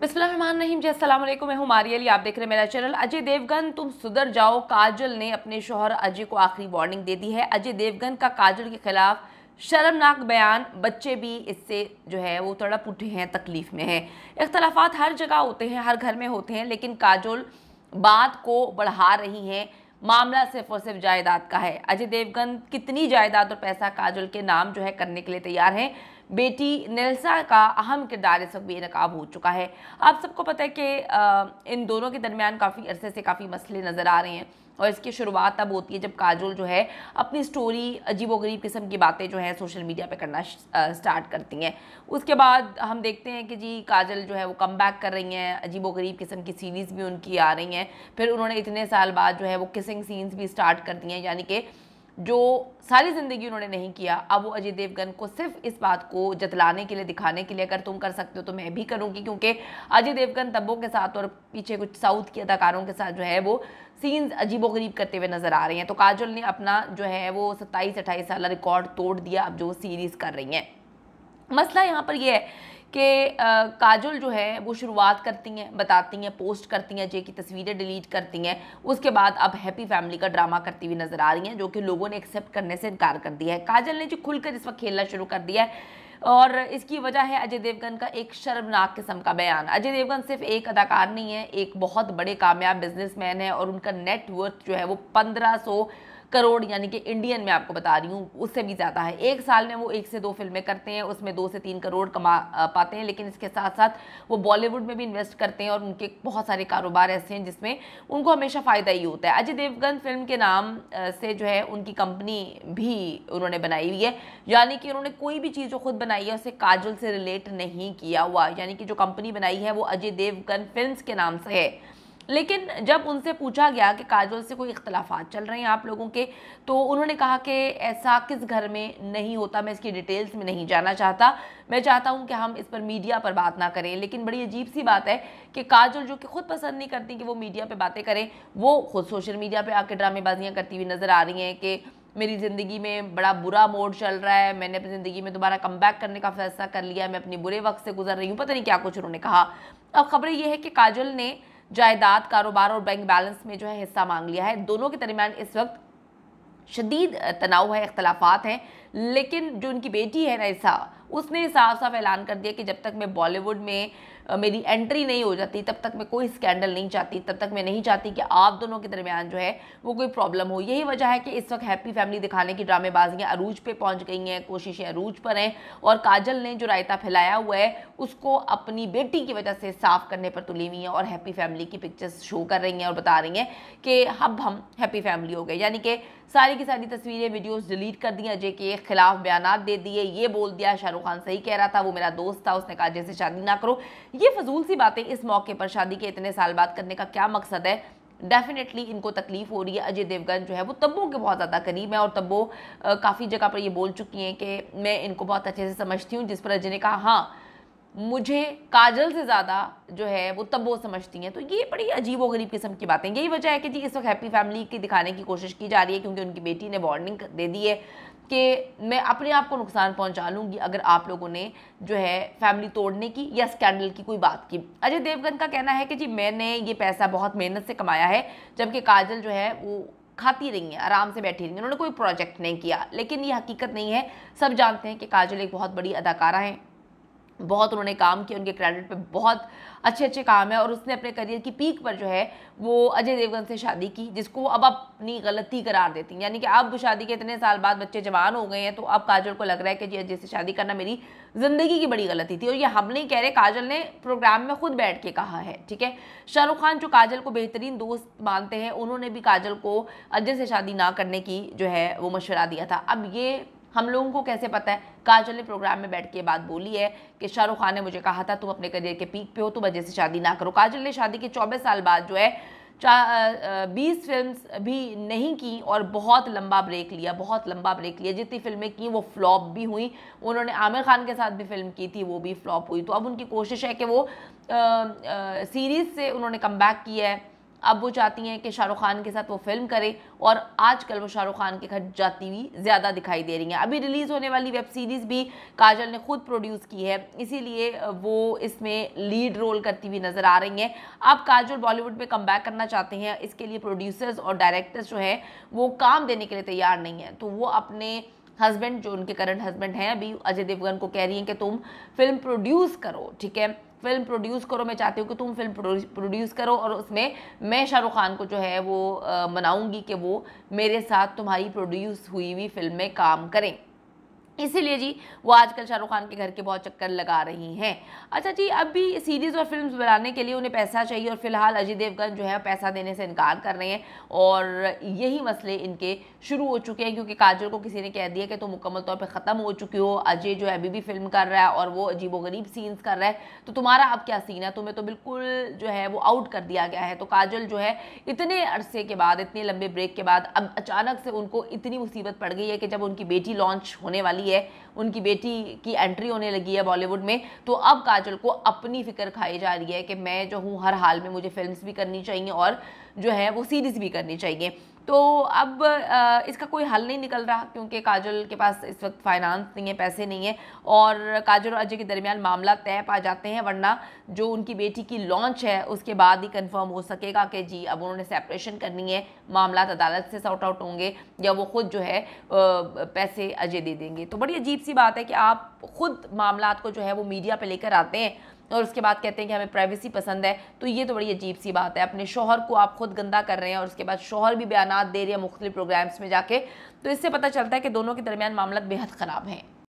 बिस्मिल्लाम जी अस्सलाम वालेकुम मैं हूँ मारियली आप देख रहे हैं मेरा चैनल अजय देवगन तुम सुधर जाओ काजल ने अपने शोहर अजय को आखिरी वार्निंग दे दी है अजय देवगन का काजल के खिलाफ शर्मनाक बयान बच्चे भी इससे जो है वो तड़प उठे हैं तकलीफ़ में हैं इख्तलाफात हर जगह होते हैं हर घर में होते हैं लेकिन काजल बात को बढ़ा रही हैं मामला सिर्फ और सिर्फ जायदाद का है अजय देवगन कितनी जायदाद और पैसा काजल के नाम जो है करने के लिए तैयार हैं बेटी नेल्सा का अहम किरदार इस वक्त बेनकाब हो चुका है आप सबको पता है कि इन दोनों के दरमियान काफ़ी अरसे से काफ़ी मसले नज़र आ रहे हैं और इसकी शुरुआत तब होती है जब काजोल जो है अपनी स्टोरी अजीबोगरीब किस्म की बातें जो है सोशल मीडिया पे करना स्टार्ट करती हैं उसके बाद हम देखते हैं कि जी काजल जो है वो कम बैक कर रही हैं अजीबोगरीब किस्म की सीरीज़ भी उनकी आ रही हैं फिर उन्होंने इतने साल बाद जो है वो किसिंग सीन्स भी स्टार्ट कर दी हैं यानी कि जो सारी ज़िंदगी उन्होंने नहीं किया अब वो अजय देवगन को सिर्फ इस बात को जतलाने के लिए दिखाने के लिए अगर तुम कर सकते हो तो मैं भी करूँगी क्योंकि अजय देवगन तब्बों के साथ और पीछे कुछ साउथ के अदाकारों के साथ जो है वो सीन्स अजीबो गरीब करते हुए नज़र आ रहे हैं तो काजल ने अपना जो है वो सत्ताईस अट्ठाईस साल रिकॉर्ड तोड़ दिया अब जो सीरीज़ कर रही हैं मसला यहाँ पर यह है कि काजल जो है वो शुरुआत करती हैं बताती हैं पोस्ट करती हैं जे की तस्वीरें डिलीट करती हैं उसके बाद अब हैप्पी फैमिली का ड्रामा करती हुई नज़र आ रही हैं जो कि लोगों ने एक्सेप्ट करने से इनकार कर दिया है काजल ने जो खुलकर इस वक्त खेलना शुरू कर दिया है और इसकी वजह है अजय देवगन का एक शर्मनाक किस्म का बयान अजय देवगन सिर्फ एक अदाकार नहीं है एक बहुत बड़े कामयाब बिजनेसमैन है और उनका नेटवर्थ जो है वो पंद्रह करोड़ यानी कि इंडियन में आपको बता रही हूँ उससे भी ज़्यादा है एक साल में वो एक से दो फिल्में करते हैं उसमें दो से तीन करोड़ कमा पाते हैं लेकिन इसके साथ साथ वो बॉलीवुड में भी इन्वेस्ट करते हैं और उनके बहुत सारे कारोबार ऐसे हैं जिसमें उनको हमेशा फ़ायदा ही होता है अजय देवगन फिल्म के नाम से जो है उनकी कंपनी भी उन्होंने बनाई हुई है यानी कि उन्होंने कोई भी चीज़ जो खुद बनाई है उसे काजल से रिलेट नहीं किया हुआ यानी कि जो कंपनी बनाई है वो अजय देवगन फिल्म के नाम से है लेकिन जब उनसे पूछा गया कि काजोल से कोई इख्तलाफा चल रहे हैं आप लोगों के तो उन्होंने कहा कि ऐसा किस घर में नहीं होता मैं इसकी डिटेल्स में नहीं जाना चाहता मैं चाहता हूँ कि हम इस पर मीडिया पर बात ना करें लेकिन बड़ी अजीब सी बात है कि काजल जो कि खुद पसंद नहीं करती कि वो मीडिया पर बातें करें वो खुद सोशल मीडिया पर आके ड्रामेबाजियाँ करती हुई नज़र आ रही हैं कि मेरी ज़िंदगी में बड़ा बुरा मोड चल रहा है मैंने अपनी ज़िंदगी में दोबारा कम बैक करने का फैसला कर लिया मैं अपने बुरे वक्त से गुजर रही हूँ पता नहीं क्या कुछ उन्होंने कहा अब खबर यह है कि काजल ने जायदाद कारोबार और बैंक बैलेंस में जो है हिस्सा मांग लिया है दोनों के दरमियान इस वक्त शदीद तनाव है अख्तलाफात हैं लेकिन जो उनकी बेटी है नैसा उसने साफ साफ ऐलान कर दिया कि जब तक मैं बॉलीवुड में मेरी एंट्री नहीं हो जाती तब तक मैं कोई स्कैंडल नहीं चाहती तब तक मैं नहीं चाहती कि आप दोनों के दरमियान जो है वो कोई प्रॉब्लम हो यही वजह है कि इस वक्त हैप्पी फैमिली दिखाने की ड्रामेबाजियाँ अरूज पे पहुंच गई हैं कोशिशें अरूज पर हैं और काजल ने जो रायता फैलाया हुआ है उसको अपनी बेटी की वजह से साफ करने पर तुली हुई हैं और हैप्पी फैमिली की पिक्चर्स शो कर रही हैं और बता रही हैं कि हब हम हैप्पी फैमिली हो गए यानी कि सारी की सारी तस्वीरें वीडियोज़ डिलीट कर दी अजय के खिलाफ बयान दे दिए ये बोल दिया शाहरुख शाहरुख खान सही कह रहा था वो मेरा दोस्त था उसने कहा जैसे शादी ना करो ये फजूल सी बातें इस मौके पर शादी के इतने साल बाद करने का क्या मकसद है डेफिनेटली इनको तकलीफ हो रही है अजय देवगन जो है वो तब्बो के बहुत ज़्यादा करीब है और तब्बो काफ़ी जगह पर ये बोल चुकी हैं कि मैं इनको बहुत अच्छे से समझती हूँ जिस पर अजय ने कहा हाँ मुझे काजल से ज़्यादा जो है वो तब्बो समझती हैं तो ये बड़ी अजीब व गरीब किस्म की बातें यही वजह है कि जी इस वक्त हैप्पी फैमिली की दिखाने की कोशिश की जा रही है क्योंकि उनकी बेटी ने वार्निंग दे दी है कि मैं अपने आप को नुकसान पहुंचा लूँगी अगर आप लोगों ने जो है फैमिली तोड़ने की या स्कैंडल की कोई बात की अजय देवगन का कहना है कि जी मैंने ये पैसा बहुत मेहनत से कमाया है जबकि काजल जो है वो खाती रही हैं आराम से बैठी रही हैं उन्होंने कोई प्रोजेक्ट नहीं किया लेकिन ये हकीकत नहीं है सब जानते हैं कि काजल एक बहुत बड़ी अदाकारा हैं बहुत उन्होंने काम किया उनके क्रेडिट पे बहुत अच्छे अच्छे काम है और उसने अपने करियर की पीक पर जो है वो अजय देवगन से शादी की जिसको अब अपनी गलती करार देती हैं यानी कि अब शादी के इतने साल बाद बच्चे जवान हो गए हैं तो अब काजल को लग रहा है कि जी अजय से शादी करना मेरी ज़िंदगी की बड़ी गलती थी और ये हम नहीं कह रहे काजल ने प्रोग्राम में खुद बैठ के कहा है ठीक है शाहरुख खान जो काजल को बेहतरीन दोस्त मानते हैं उन्होंने भी काजल को अजय से शादी ना करने की जो है वो मशवरा दिया था अब ये हम लोगों को कैसे पता है काजल ने प्रोग्राम में बैठ के बात बोली है कि शाहरुख खान ने मुझे कहा था तुम अपने करियर के पीक पे हो तुम तो वजह से शादी ना करो काजल ने शादी के चौबीस साल बाद जो है चा बीस फिल्म भी नहीं की और बहुत लंबा ब्रेक लिया बहुत लंबा ब्रेक लिया जितनी फिल्में की वो फ्लॉप भी हुई उन्होंने आमिर खान के साथ भी फिल्म की थी वो भी फ्लॉप हुई तो अब उनकी कोशिश है कि वो आ, आ, सीरीज़ से उन्होंने कम बैक किया है अब वो चाहती हैं कि शाहरुख खान के साथ वो फिल्म करें और आजकल वो शाहरुख खान के घर जाती हुई ज़्यादा दिखाई दे रही हैं अभी रिलीज़ होने वाली वेब सीरीज़ भी काजल ने खुद प्रोड्यूस की है इसीलिए वो इसमें लीड रोल करती हुई नज़र आ रही हैं अब काजल बॉलीवुड में कम करना चाहते हैं इसके लिए प्रोड्यूसर्स और डायरेक्टर्स जो हैं वो काम देने के लिए तैयार नहीं हैं तो वो अपने हस्बैंड जो उनके करंट हस्बैंड हैं अभी अजय देवगन को कह रही हैं कि तुम फिल्म प्रोड्यूस करो ठीक है फिल्म प्रोड्यूस करो मैं चाहती हूँ कि तुम फिल्म प्रोड्यूस करो और उसमें मैं शाहरुख खान को जो है वो मनाऊंगी कि वो मेरे साथ तुम्हारी प्रोड्यूस हुई हुई फिल्म में काम करें इसीलिए जी वो आजकल शाहरुख खान के घर के बहुत चक्कर लगा रही हैं अच्छा जी अब भी सीरीज़ और फिल्म्स बनाने के लिए उन्हें पैसा चाहिए और फिलहाल अजय देवगन जो है पैसा देने से इनकार कर रहे हैं और यही मसले इनके शुरू हो चुके हैं क्योंकि काजल को किसी ने कह दिया कि तो मुकम्मल तौर पर ख़त्म हो चुकी हो अजय जो है अभी भी फिल्म कर रहा है और वो अजीबोगरीब सीन्स कर रहा है तो तुम्हारा अब क्या सीन है तुम्हें तो बिल्कुल जो है वो आउट कर दिया गया है तो काजल जो है इतने अरसे के बाद इतने लंबे ब्रेक के बाद अब अचानक से उनको इतनी मुसीबत पड़ गई है कि जब उनकी बेटी लॉन्च होने वाली रही है उनकी बेटी की एंट्री होने लगी है बॉलीवुड में तो अब काजल को अपनी फिक्र खाई जा रही है कि मैं जो हूँ हर हाल में मुझे फिल्म भी करनी चाहिए और जो है वो सीरीज़ भी करनी चाहिए तो अब इसका कोई हल नहीं निकल रहा क्योंकि काजल के पास इस वक्त फाइनेंस नहीं है पैसे नहीं है और काजल और अजय के दरमियान मामला तय पा जाते हैं वरना जो उनकी बेटी की लॉन्च है उसके बाद ही कंफर्म हो सकेगा कि जी अब उन्होंने सेपरेशन करनी है मामला अदालत से सॉर्ट आउट होंगे या वो खुद जो है पैसे अजय दे देंगे तो बड़ी अजीब सी बात है कि आप खुद मामला को जो है वो मीडिया पर लेकर आते हैं और उसके बाद कहते हैं कि हमें प्राइवेसी पसंद है तो ये तो बड़ी अजीब सी बात है अपने शोहर को आप खुद गंदा कर रहे हैं और उसके बाद शोहर भी बयान दे रहे हैं मुख्तलि प्रोग्राम्स में जाके तो इससे पता चलता है कि दोनों के दरमियान मामला बेहद ख़राब हैं